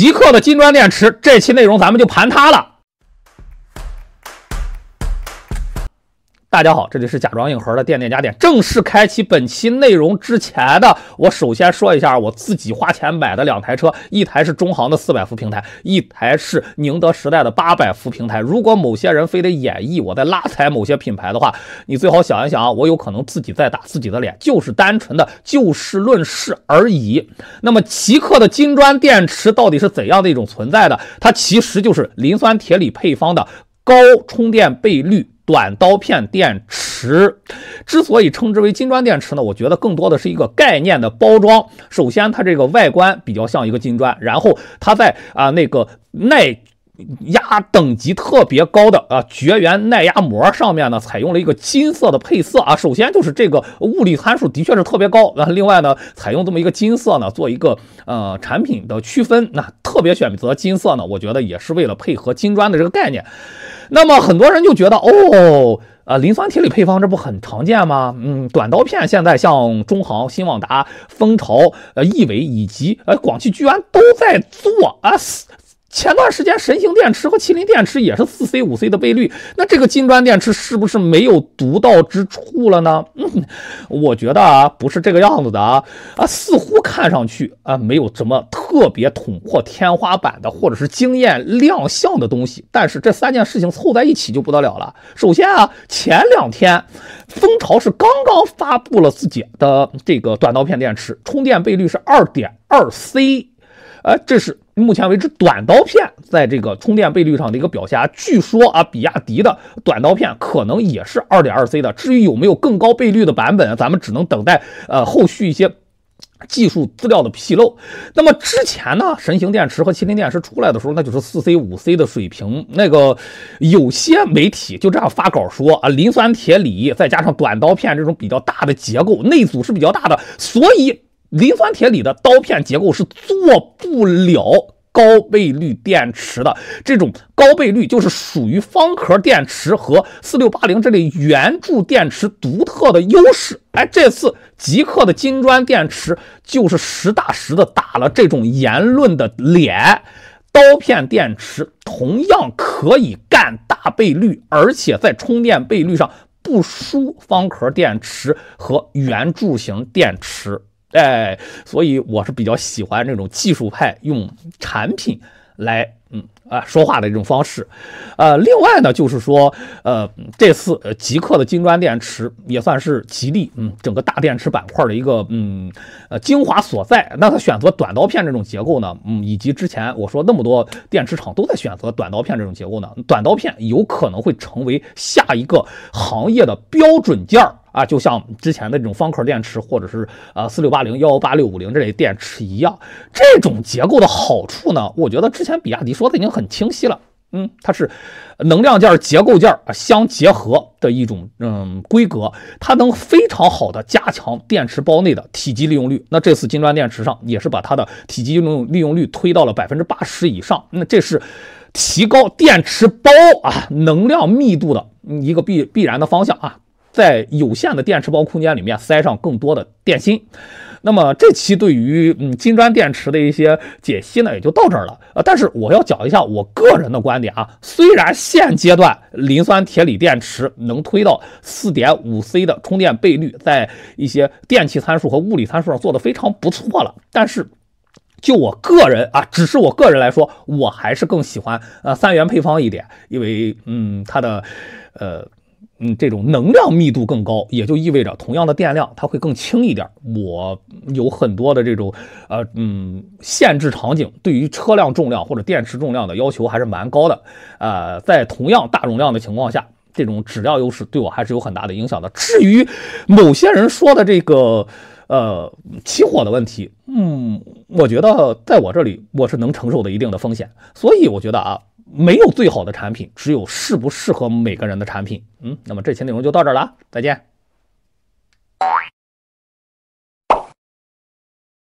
极客的金砖电池，这期内容咱们就盘它了。大家好，这里是假装硬核的电电家电。正式开启本期内容之前的，我首先说一下我自己花钱买的两台车，一台是中航的四百伏平台，一台是宁德时代的八百伏平台。如果某些人非得演绎我在拉踩某些品牌的话，你最好想一想，我有可能自己在打自己的脸，就是单纯的就事论事而已。那么奇客的金砖电池到底是怎样的一种存在的？它其实就是磷酸铁锂配方的高充电倍率。短刀片电池，之所以称之为金砖电池呢？我觉得更多的是一个概念的包装。首先，它这个外观比较像一个金砖，然后它在啊那个耐。压等级特别高的啊，绝缘耐压膜上面呢，采用了一个金色的配色啊。首先就是这个物理参数的确是特别高，那另外呢，采用这么一个金色呢，做一个呃产品的区分，那特别选择金色呢，我觉得也是为了配合金砖的这个概念。那么很多人就觉得哦，呃，磷酸铁锂配方这不很常见吗？嗯，短刀片现在像中航、新旺达、蜂巢、呃亿纬以及呃广汽居然都在做啊。前段时间，神行电池和麒麟电池也是四 C、五 C 的倍率，那这个金砖电池是不是没有独到之处了呢？我觉得啊，不是这个样子的啊啊，似乎看上去啊没有什么特别捅破天花板的，或者是惊艳亮相的东西。但是这三件事情凑在一起就不得了了。首先啊，前两天，蜂巢是刚刚发布了自己的这个短刀片电池，充电倍率是二点二 C，呃，这是。目前为止，短刀片在这个充电倍率上的一个表现啊，据说啊，比亚迪的短刀片可能也是 2.2C 的。至于有没有更高倍率的版本，咱们只能等待呃后续一些技术资料的披露。那么之前呢，神行电池和麒麟电池出来的时候，那就是 4C、5C 的水平。那个有些媒体就这样发稿说啊，磷酸铁锂再加上短刀片这种比较大的结构，内阻是比较大的，所以。磷酸铁锂的刀片结构是做不了高倍率电池的。这种高倍率就是属于方壳电池和四六八零这类圆柱电池独特的优势。哎，这次极客的金砖电池就是实打实的打了这种言论的脸。刀片电池同样可以干大倍率，而且在充电倍率上不输方壳电池和圆柱形电池。哎，所以我是比较喜欢这种技术派用产品来，嗯啊说话的一种方式，呃，另外呢就是说，呃，这次呃极客的金砖电池也算是吉利，嗯，整个大电池板块的一个，嗯，呃精华所在。那它选择短刀片这种结构呢，嗯，以及之前我说那么多电池厂都在选择短刀片这种结构呢，短刀片有可能会成为下一个行业的标准件儿。啊，就像之前的这种方壳电池，或者是呃四六八零幺八六五零这类电池一样，这种结构的好处呢，我觉得之前比亚迪说的已经很清晰了。嗯，它是能量件、结构件啊相结合的一种嗯规格，它能非常好的加强电池包内的体积利用率。那这次金砖电池上也是把它的体积利用利用率推到了百分之八十以上。那这是提高电池包啊能量密度的一个必必然的方向啊。在有限的电池包空间里面塞上更多的电芯，那么这期对于嗯金砖电池的一些解析呢也就到这儿了啊。但是我要讲一下我个人的观点啊，虽然现阶段磷酸铁锂电池能推到四点五 C 的充电倍率，在一些电气参数和物理参数上做得非常不错了，但是就我个人啊，只是我个人来说，我还是更喜欢呃三元配方一点，因为嗯它的呃。嗯，这种能量密度更高，也就意味着同样的电量，它会更轻一点。我有很多的这种，呃，嗯，限制场景，对于车辆重量或者电池重量的要求还是蛮高的。呃，在同样大容量的情况下，这种质量优势对我还是有很大的影响的。至于某些人说的这个，呃，起火的问题，嗯，我觉得在我这里我是能承受的一定的风险，所以我觉得啊，没有最好的产品，只有适不适合每个人的产品，嗯，那么这期内容就到这儿了，再见。